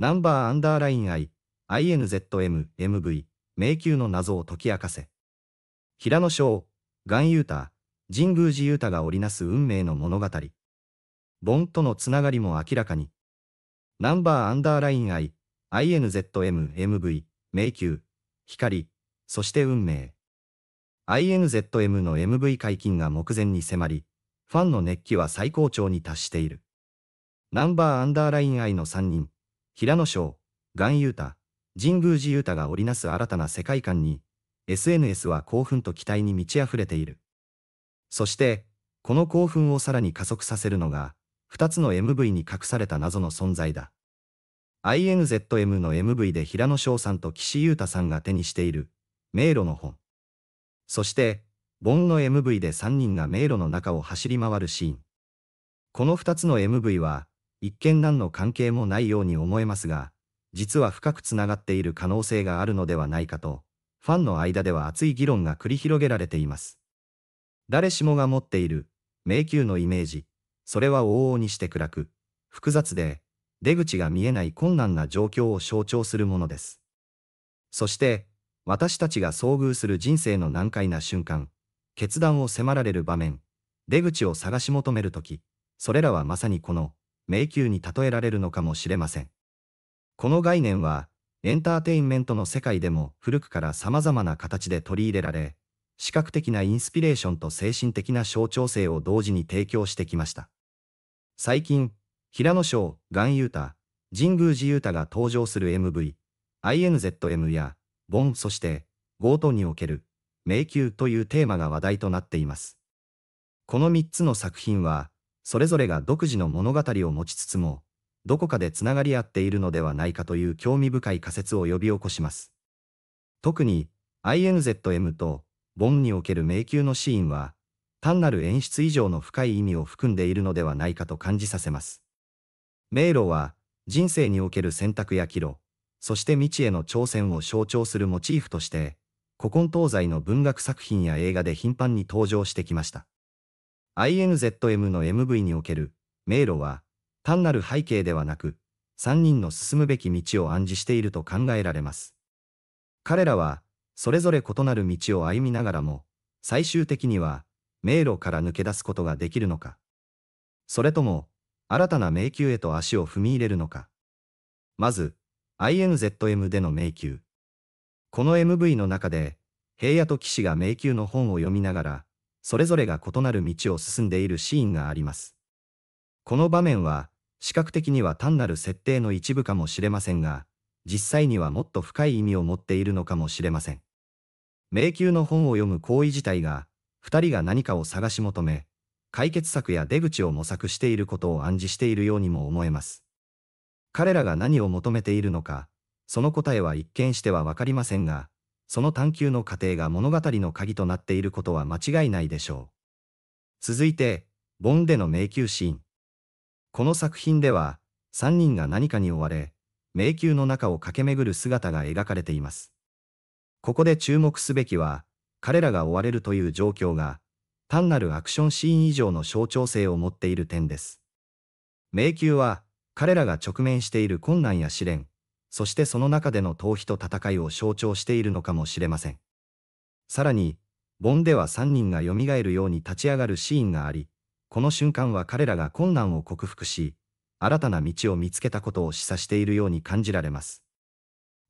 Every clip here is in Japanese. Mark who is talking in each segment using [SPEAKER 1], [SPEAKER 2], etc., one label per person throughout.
[SPEAKER 1] ナンバーアンダーライン I、INZM、MV、迷宮の謎を解き明かせ。平野翔、岩優太、神宮寺優太が織りなす運命の物語。盆とのつながりも明らかに。ナンバーアンダーライン I、INZM、MV、迷宮、光、そして運命。INZM の MV 解禁が目前に迫り、ファンの熱気は最高潮に達している。ナンバーアンダーライン I の3人、平野翔、岩優太、神宮寺優太が織りなす新たな世界観に、SNS は興奮と期待に満ち溢れている。そして、この興奮をさらに加速させるのが、2つの MV に隠された謎の存在だ。INZM の MV で平野翔さんと岸優太さんが手にしている、迷路の本。そして、ボンの MV で3人が迷路の中を走り回るシーン。この2つの MV は、一見何の関係もないように思えますが、実は深くつながっている可能性があるのではないかと、ファンの間では熱い議論が繰り広げられています。誰しもが持っている、迷宮のイメージ、それは往々にして暗く、複雑で、出口が見えない困難な状況を象徴するものです。そして、私たちが遭遇する人生の難解な瞬間、決断を迫られる場面、出口を探し求めるとき、それらはまさにこの迷宮に例えられるのかもしれません。この概念は、エンターテインメントの世界でも古くから様々な形で取り入れられ、視覚的なインスピレーションと精神的な象徴性を同時に提供してきました。最近、平野翔、岩優太、神宮寺優太が登場する MV、INZM や、ボン、そして、ゴートにおける、迷宮というテーマが話題となっています。この3つの作品は、それぞれが独自の物語を持ちつつも、どこかでつながり合っているのではないかという興味深い仮説を呼び起こします。特に、INZM とボンにおける迷宮のシーンは、単なる演出以上の深い意味を含んでいるのではないかと感じさせます。迷路は、人生における選択や岐路、そして未知への挑戦を象徴するモチーフとして、古今東西の文学作品や映画で頻繁に登場してきました。INZM の MV における迷路は単なる背景ではなく3人の進むべき道を暗示していると考えられます。彼らはそれぞれ異なる道を歩みながらも最終的には迷路から抜け出すことができるのかそれとも新たな迷宮へと足を踏み入れるのかまず INZM での迷宮この MV の中で平野と騎士が迷宮の本を読みながらそれぞれが異なる道を進んでいるシーンがあります。この場面は、視覚的には単なる設定の一部かもしれませんが、実際にはもっと深い意味を持っているのかもしれません。迷宮の本を読む行為自体が、二人が何かを探し求め、解決策や出口を模索していることを暗示しているようにも思えます。彼らが何を求めているのか、その答えは一見してはわかりませんが、その探求の過程が物語の鍵となっていることは間違いないでしょう。続いて、ボンでの迷宮シーン。この作品では、三人が何かに追われ、迷宮の中を駆け巡る姿が描かれています。ここで注目すべきは、彼らが追われるという状況が、単なるアクションシーン以上の象徴性を持っている点です。迷宮は、彼らが直面している困難や試練、そしてその中での逃避と戦いを象徴しているのかもしれません。さらに、盆では3人が蘇るように立ち上がるシーンがあり、この瞬間は彼らが困難を克服し、新たな道を見つけたことを示唆しているように感じられます。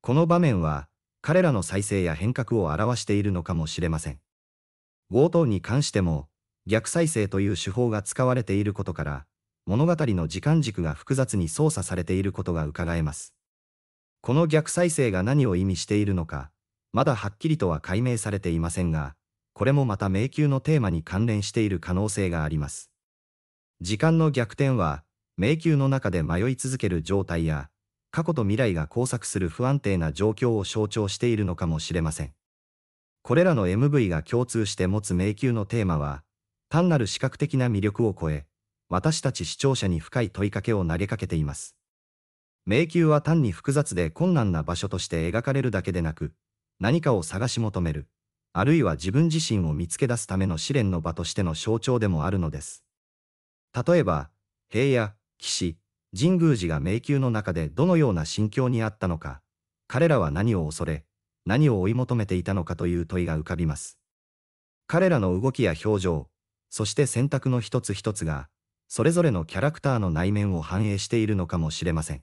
[SPEAKER 1] この場面は、彼らの再生や変革を表しているのかもしれません。強盗に関しても、逆再生という手法が使われていることから、物語の時間軸が複雑に操作されていることが伺えます。この逆再生が何を意味しているのか、まだはっきりとは解明されていませんが、これもまた迷宮のテーマに関連している可能性があります。時間の逆転は、迷宮の中で迷い続ける状態や、過去と未来が交錯する不安定な状況を象徴しているのかもしれません。これらの MV が共通して持つ迷宮のテーマは、単なる視覚的な魅力を超え、私たち視聴者に深い問いかけを投げかけています。迷宮は単に複雑で困難な場所として描かれるだけでなく、何かを探し求める、あるいは自分自身を見つけ出すための試練の場としての象徴でもあるのです。例えば、平野、騎士、神宮寺が迷宮の中でどのような心境にあったのか、彼らは何を恐れ、何を追い求めていたのかという問いが浮かびます。彼らの動きや表情、そして選択の一つ一つが、それぞれのキャラクターの内面を反映しているのかもしれません。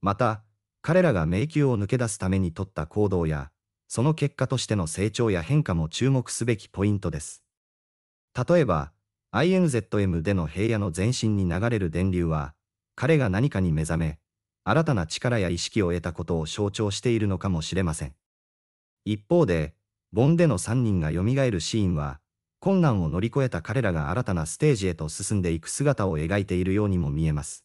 [SPEAKER 1] また、彼らが迷宮を抜け出すために取った行動や、その結果としての成長や変化も注目すべきポイントです。例えば、INZM での平野の全身に流れる電流は、彼が何かに目覚め、新たな力や意識を得たことを象徴しているのかもしれません。一方で、ボンでの3人が蘇るシーンは、困難を乗り越えた彼らが新たなステージへと進んでいく姿を描いているようにも見えます。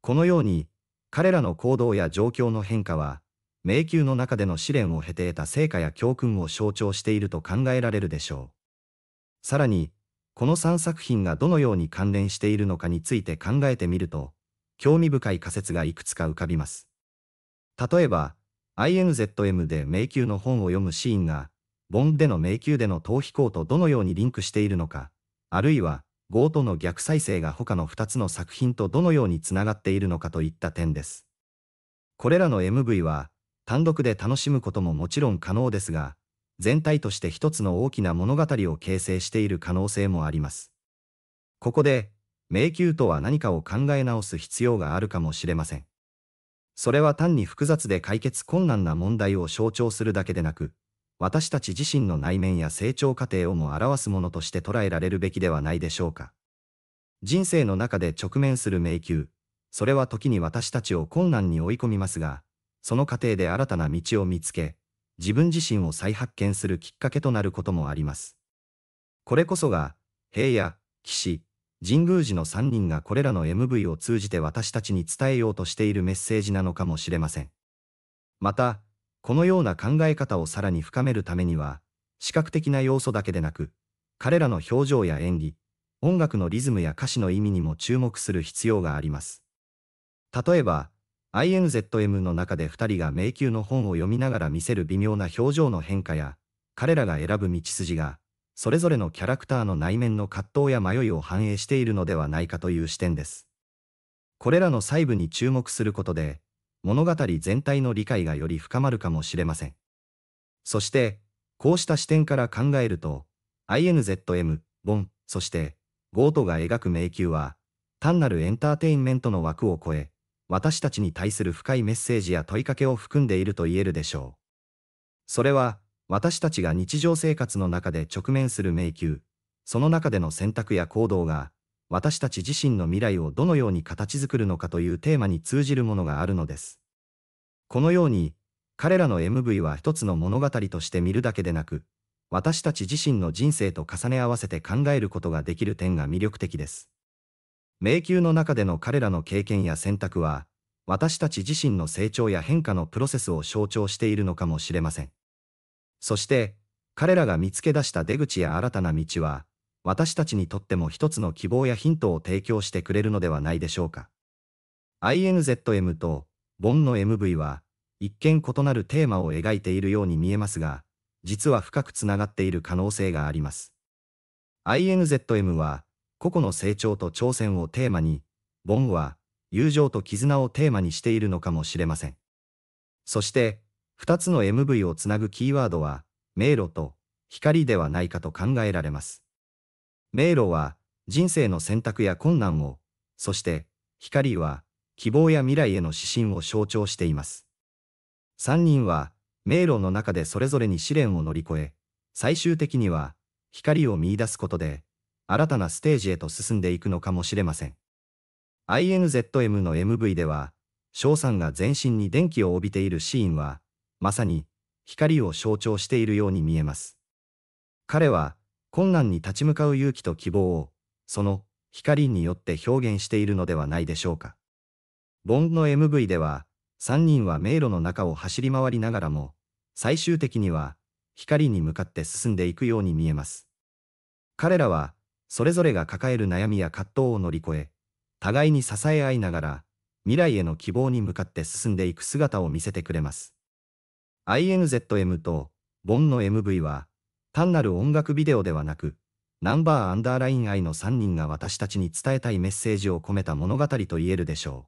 [SPEAKER 1] このように、彼らの行動や状況の変化は、迷宮の中での試練を経て得た成果や教訓を象徴していると考えられるでしょう。さらに、この3作品がどのように関連しているのかについて考えてみると、興味深い仮説がいくつか浮かびます。例えば、INZM で迷宮の本を読むシーンが、ボンでの迷宮での逃避行とどのようにリンクしているのか、あるいは、ゴートの逆再生が他の2つの作品とどのようにつながっているのかといった点です。これらの MV は、単独で楽しむことももちろん可能ですが、全体として一つの大きな物語を形成している可能性もあります。ここで、迷宮とは何かを考え直す必要があるかもしれません。それは単に複雑で解決困難な問題を象徴するだけでなく、私たち自身の内面や成長過程をも表すものとして捉えられるべきではないでしょうか。人生の中で直面する迷宮、それは時に私たちを困難に追い込みますが、その過程で新たな道を見つけ、自分自身を再発見するきっかけとなることもあります。これこそが、平野、岸、神宮寺の3人がこれらの MV を通じて私たちに伝えようとしているメッセージなのかもしれません。また、このような考え方をさらに深めるためには、視覚的な要素だけでなく、彼らの表情や演技、音楽のリズムや歌詞の意味にも注目する必要があります。例えば、INZM の中で2人が迷宮の本を読みながら見せる微妙な表情の変化や、彼らが選ぶ道筋が、それぞれのキャラクターの内面の葛藤や迷いを反映しているのではないかという視点です。これらの細部に注目することで、物語全体の理解がより深まるかもしれません。そして、こうした視点から考えると、INZM、ボン、そして、ゴートが描く迷宮は、単なるエンターテインメントの枠を超え、私たちに対する深いメッセージや問いかけを含んでいると言えるでしょう。それは、私たちが日常生活の中で直面する迷宮、その中での選択や行動が、私たち自身の未来をどのように形作るのかというテーマに通じるものがあるのです。このように、彼らの MV は一つの物語として見るだけでなく、私たち自身の人生と重ね合わせて考えることができる点が魅力的です。迷宮の中での彼らの経験や選択は、私たち自身の成長や変化のプロセスを象徴しているのかもしれません。そして、彼らが見つけ出した出口や新たな道は、私たちにとっても一つの希望やヒントを提供してくれるのではないでしょうか。INZM とボンの MV は、一見異なるテーマを描いているように見えますが、実は深くつながっている可能性があります。INZM は、個々の成長と挑戦をテーマに、ボンは、友情と絆をテーマにしているのかもしれません。そして、2つの MV をつなぐキーワードは、迷路と光ではないかと考えられます。迷路は人生の選択や困難を、そして光は希望や未来への指針を象徴しています。3人は迷路の中でそれぞれに試練を乗り越え、最終的には光を見いだすことで、新たなステージへと進んでいくのかもしれません。INZM の MV では、翔さんが全身に電気を帯びているシーンは、まさに光を象徴しているように見えます。彼は困難に立ち向かう勇気と希望を、その、光によって表現しているのではないでしょうか。ボンドの MV では、3人は迷路の中を走り回りながらも、最終的には、光に向かって進んでいくように見えます。彼らは、それぞれが抱える悩みや葛藤を乗り越え、互いに支え合いながら、未来への希望に向かって進んでいく姿を見せてくれます。INZM と、ボンの MV は、単なる音楽ビデオではなく、ナンバーアンダーライン愛の3人が私たちに伝えたいメッセージを込めた物語と言えるでしょう。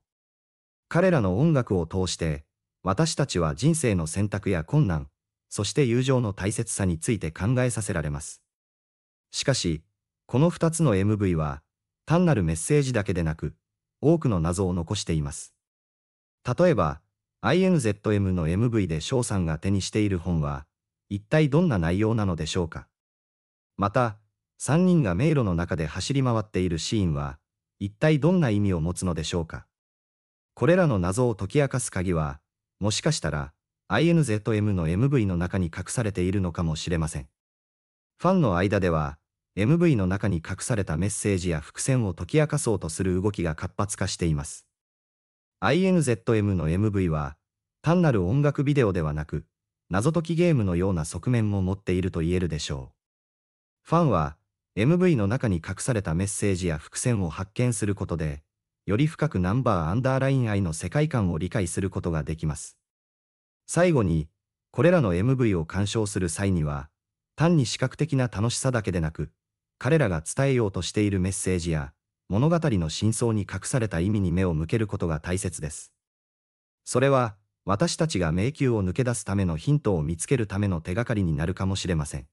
[SPEAKER 1] 彼らの音楽を通して、私たちは人生の選択や困難、そして友情の大切さについて考えさせられます。しかし、この2つの MV は、単なるメッセージだけでなく、多くの謎を残しています。例えば、INZM の MV で翔さんが手にしている本は、一体どんな内容なのでしょうか。また、3人が迷路の中で走り回っているシーンは、一体どんな意味を持つのでしょうか。これらの謎を解き明かす鍵は、もしかしたら、INZM の MV の中に隠されているのかもしれません。ファンの間では、MV の中に隠されたメッセージや伏線を解き明かそうとする動きが活発化しています。INZM の MV は、単なる音楽ビデオではなく、謎解きゲームのような側面も持っていると言えるでしょう。ファンは MV の中に隠されたメッセージや伏線を発見することで、より深くナンバーアンダーライン愛の世界観を理解することができます。最後に、これらの MV を鑑賞する際には、単に視覚的な楽しさだけでなく、彼らが伝えようとしているメッセージや、物語の真相に隠された意味に目を向けることが大切です。それは、私たちが迷宮を抜け出すためのヒントを見つけるための手がかりになるかもしれません。